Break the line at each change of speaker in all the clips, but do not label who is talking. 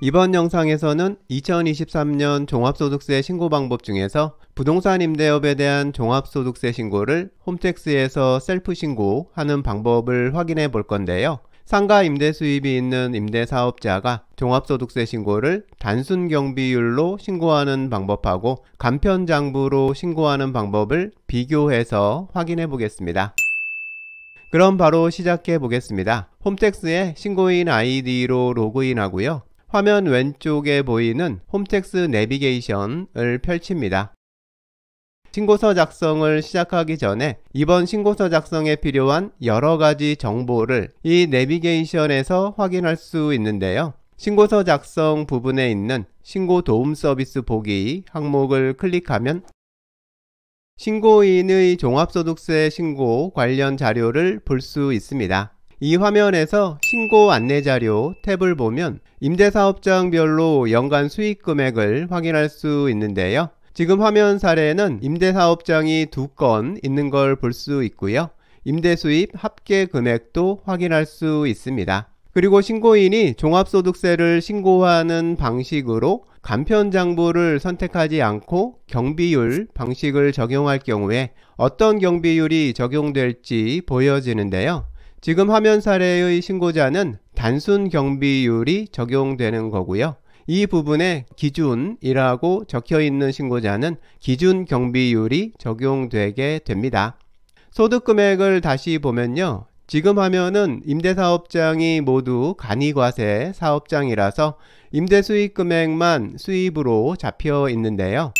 이번 영상에서는 2023년 종합소득세 신고 방법 중에서 부동산 임대업에 대한 종합소득세 신고를 홈택스에서 셀프 신고하는 방법을 확인해 볼 건데요. 상가 임대 수입이 있는 임대사업자가 종합소득세 신고를 단순 경비율로 신고하는 방법하고 간편장부로 신고하는 방법을 비교해서 확인해 보겠습니다. 그럼 바로 시작해 보겠습니다. 홈택스에 신고인 아이디로 로그인하고요. 화면 왼쪽에 보이는 홈택스 내비게이션을 펼칩니다. 신고서 작성을 시작하기 전에 이번 신고서 작성에 필요한 여러 가지 정보를 이 내비게이션에서 확인할 수 있는데요. 신고서 작성 부분에 있는 신고 도움 서비스 보기 항목을 클릭하면 신고인의 종합소득세 신고 관련 자료를 볼 수 있습니다. 이 화면에서 신고 안내 자료 탭을 보면 임대사업장별로 연간 수익 금액을 확인할 수 있는데요. 지금 화면 사례는 임대사업장이 두 건 있는 걸 볼 수 있고요. 임대수입 합계 금액도 확인할 수 있습니다. 그리고 신고인이 종합소득세를 신고하는 방식으로 간편장부를 선택하지 않고 경비율 방식을 적용할 경우에 어떤 경비율이 적용될지 보여지는데요. 지금 화면 사례의 신고자는 단순 경비율이 적용되는 거고요. 이 부분에 기준이라고 적혀 있는 신고자는 기준 경비율이 적용되게 됩니다. 소득 금액을 다시 보면요. 지금 화면은 임대사업장이 모두 간이과세 사업장이라서 임대수익 금액만 수입으로 잡혀 있는데요.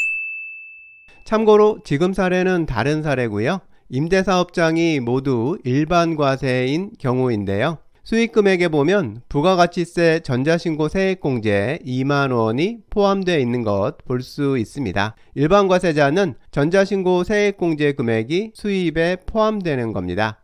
참고로 지금 사례는 다른 사례고요. 임대사업장이 모두 일반과세인 경우인데요. 수익금액에 보면 부가가치세 전자신고 세액공제 2만원이 포함되어 있는 것 볼 수 있습니다. 일반과세자는 전자신고 세액공제 금액이 수입에 포함되는 겁니다.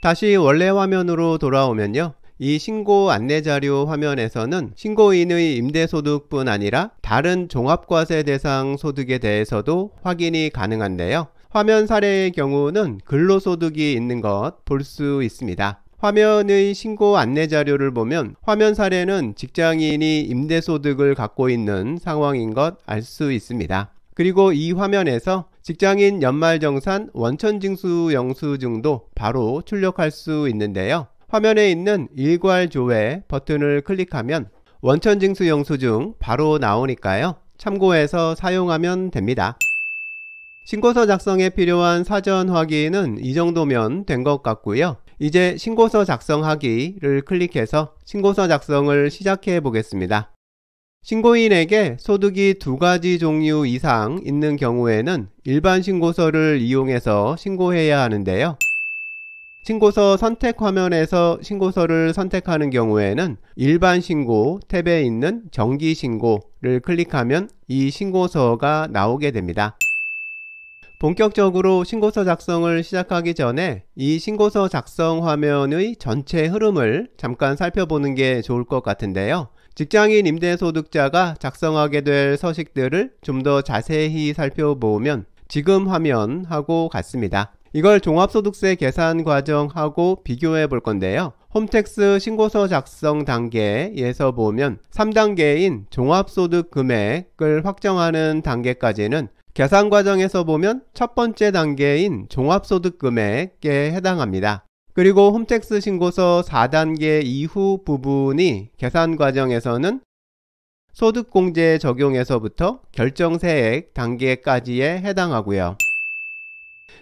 다시 원래 화면으로 돌아오면요. 이 신고 안내자료 화면에서는 신고인의 임대소득뿐 아니라 다른 종합과세 대상 소득에 대해서도 확인이 가능한데요. 화면 사례의 경우는 근로소득이 있는 것 볼 수 있습니다. 화면의 신고 안내 자료를 보면 화면 사례는 직장인이 임대소득을 갖고 있는 상황인 것 알 수 있습니다. 그리고 이 화면에서 직장인 연말정산 원천징수 영수증도 바로 출력할 수 있는데요. 화면에 있는 일괄 조회 버튼을 클릭하면 원천징수 영수증 바로 나오니까요. 참고해서 사용하면 됩니다. 신고서 작성에 필요한 사전 확인은 이 정도면 된 것 같고요. 이제 신고서 작성하기를 클릭해서 신고서 작성을 시작해 보겠습니다. 신고인에게 소득이 두 가지 종류 이상 있는 경우에는 일반 신고서를 이용해서 신고해야 하는데요. 신고서 선택 화면에서 신고서를 선택하는 경우에는 일반 신고 탭에 있는 정기 신고를 클릭하면 이 신고서가 나오게 됩니다. 본격적으로 신고서 작성을 시작하기 전에 이 신고서 작성 화면의 전체 흐름을 잠깐 살펴보는 게 좋을 것 같은데요. 직장인 임대소득자가 작성하게 될 서식들을 좀 더 자세히 살펴보면 지금 화면하고 같습니다. 이걸 종합소득세 계산 과정하고 비교해 볼 건데요. 홈택스 신고서 작성 단계에서 보면 3단계인 종합소득 금액을 확정하는 단계까지는 계산 과정에서 보면 첫 번째 단계인 종합소득금액에 해당합니다. 그리고 홈택스 신고서 4단계 이후 부분이 계산 과정에서는 소득공제 적용에서부터 결정세액 단계까지에 해당하고요.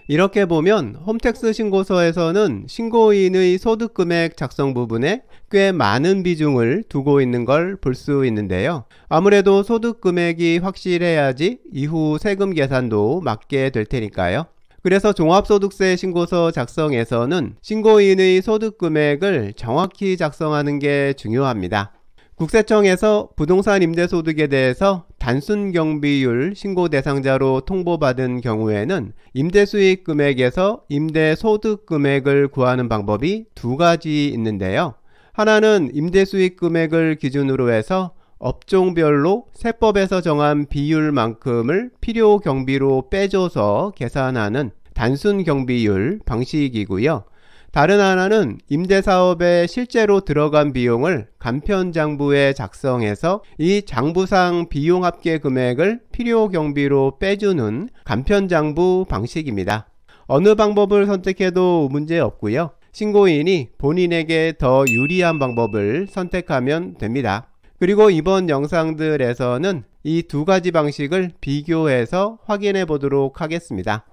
이렇게 보면 홈택스 신고서에서는 신고인의 소득금액 작성 부분에 꽤 많은 비중을 두고 있는 걸 볼 수 있는데요. 아무래도 소득금액이 확실해야지 이후 세금 계산도 맞게 될 테니까요. 그래서 종합소득세 신고서 작성에서는 신고인의 소득금액을 정확히 작성하는 게 중요합니다. 국세청에서 부동산 임대소득에 대해서 단순 경비율 신고 대상자로 통보받은 경우에는 임대수익 금액에서 임대소득 금액을 구하는 방법이 두 가지 있는데요. 하나는 임대수익 금액을 기준으로 해서 업종별로 세법에서 정한 비율만큼을 필요 경비로 빼줘서 계산하는 단순 경비율 방식이고요. 다른 하나는 임대사업에 실제로 들어간 비용을 간편장부에 작성해서 이 장부상 비용합계 금액을 필요경비로 빼주는 간편장부 방식입니다. 어느 방법을 선택해도 문제없고요. 신고인이 본인에게 더 유리한 방법을 선택하면 됩니다. 그리고 이번 영상들에서는 이 두 가지 방식을 비교해서 확인해 보도록 하겠습니다.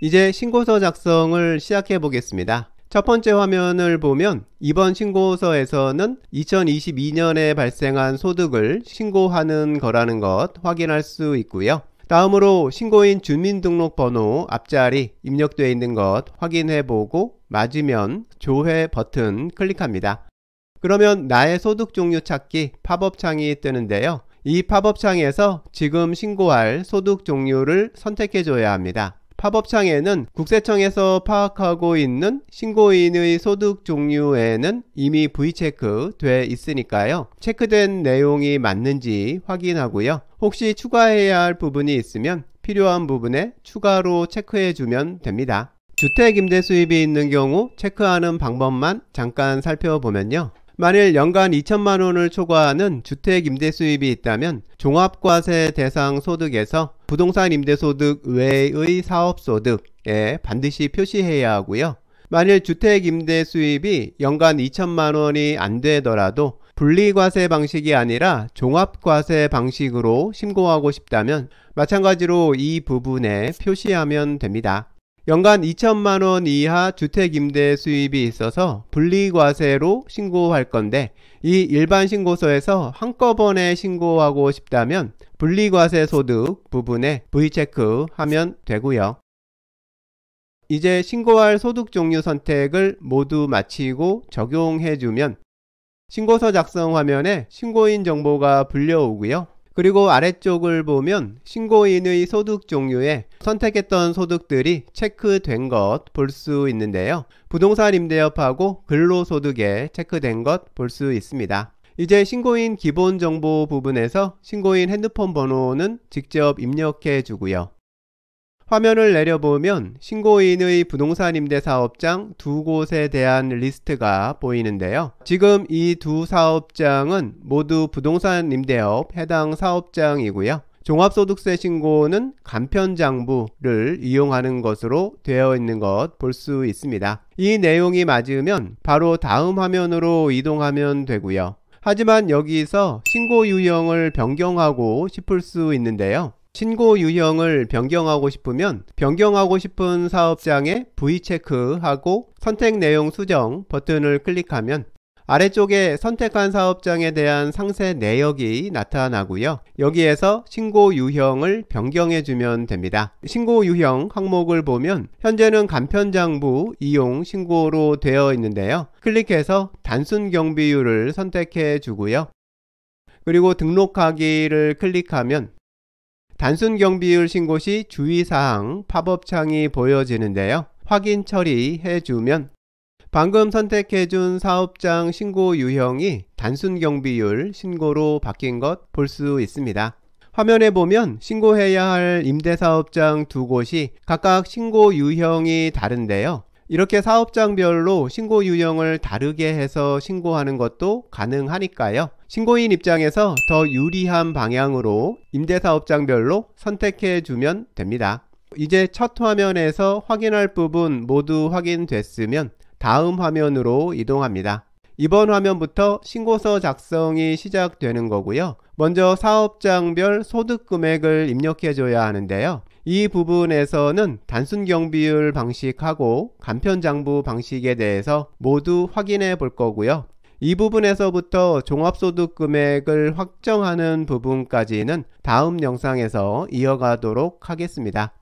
이제 신고서 작성을 시작해 보겠습니다. 첫 번째 화면을 보면 이번 신고서에서는 2022년에 발생한 소득을 신고하는 거라는 것 확인할 수 있고요. 다음으로 신고인 주민등록번호 앞자리 입력되어 있는 것 확인해 보고 맞으면 조회 버튼 클릭합니다. 그러면 나의 소득 종류 찾기 팝업 창이 뜨는데요. 이 팝업 창에서 지금 신고할 소득 종류를 선택해 줘야 합니다. 팝업창에는 국세청에서 파악하고 있는 신고인의 소득 종류에는 이미 V체크 돼 있으니까요. 체크된 내용이 맞는지 확인하고요. 혹시 추가해야 할 부분이 있으면 필요한 부분에 추가로 체크해 주면 됩니다. 주택 임대 수입이 있는 경우 체크하는 방법만 잠깐 살펴보면요. 만일 연간 2천만 원을 초과하는 주택 임대 수입이 있다면 종합과세 대상 소득에서 부동산 임대소득 외의 사업소득에 반드시 표시해야 하고요. 만일 주택 임대 수입이 연간 2천만 원이 안 되더라도 분리과세 방식이 아니라 종합과세 방식으로 신고하고 싶다면 마찬가지로 이 부분에 표시하면 됩니다. 연간 2천만 원 이하 주택 임대 수입이 있어서 분리과세로 신고할 건데 이 일반 신고서에서 한꺼번에 신고하고 싶다면 분리과세 소득 부분에 V체크 하면 되고요. 이제 신고할 소득 종류 선택을 모두 마치고 적용해주면 신고서 작성 화면에 신고인 정보가 불려오고요. 그리고 아래쪽을 보면 신고인의 소득 종류에 선택했던 소득들이 체크된 것 볼 수 있는데요. 부동산 임대업하고 근로소득에 체크된 것 볼 수 있습니다. 이제 신고인 기본 정보 부분에서 신고인 핸드폰 번호는 직접 입력해 주고요. 화면을 내려보면 신고인의 부동산 임대 사업장 두 곳에 대한 리스트가 보이는데요. 지금 이 두 사업장은 모두 부동산 임대업 해당 사업장이고요. 종합소득세 신고는 간편장부를 이용하는 것으로 되어 있는 것 볼 수 있습니다. 이 내용이 맞으면 바로 다음 화면으로 이동하면 되고요. 하지만 여기서 신고 유형을 변경하고 싶을 수 있는데요. 신고 유형을 변경하고 싶으면 변경하고 싶은 사업장에 V체크하고 선택 내용 수정 버튼을 클릭하면 아래쪽에 선택한 사업장에 대한 상세 내역이 나타나고요. 여기에서 신고 유형을 변경해 주면 됩니다. 신고 유형 항목을 보면 현재는 간편장부 이용 신고로 되어 있는데요. 클릭해서 단순 경비율을 선택해 주고요. 그리고 등록하기를 클릭하면 단순 경비율 신고 시 주의사항 팝업창이 보여지는데요. 확인 처리해주면 방금 선택해준 사업장 신고 유형이 단순 경비율 신고로 바뀐 것 볼 수 있습니다. 화면에 보면 신고해야 할 임대사업장 두 곳이 각각 신고 유형이 다른데요. 이렇게 사업장별로 신고 유형을 다르게 해서 신고하는 것도 가능하니까요. 신고인 입장에서 더 유리한 방향으로 임대사업장별로 선택해 주면 됩니다. 이제 첫 화면에서 확인할 부분 모두 확인됐으면 다음 화면으로 이동합니다. 이번 화면부터 신고서 작성이 시작되는 거고요. 먼저 사업장별 소득 금액을 입력해 줘야 하는데요. 이 부분에서는 단순 경비율 방식하고 간편장부 방식에 대해서 모두 확인해 볼 거고요. 이 부분에서부터 종합소득 금액을 확정하는 부분까지는 다음 영상에서 이어가도록 하겠습니다.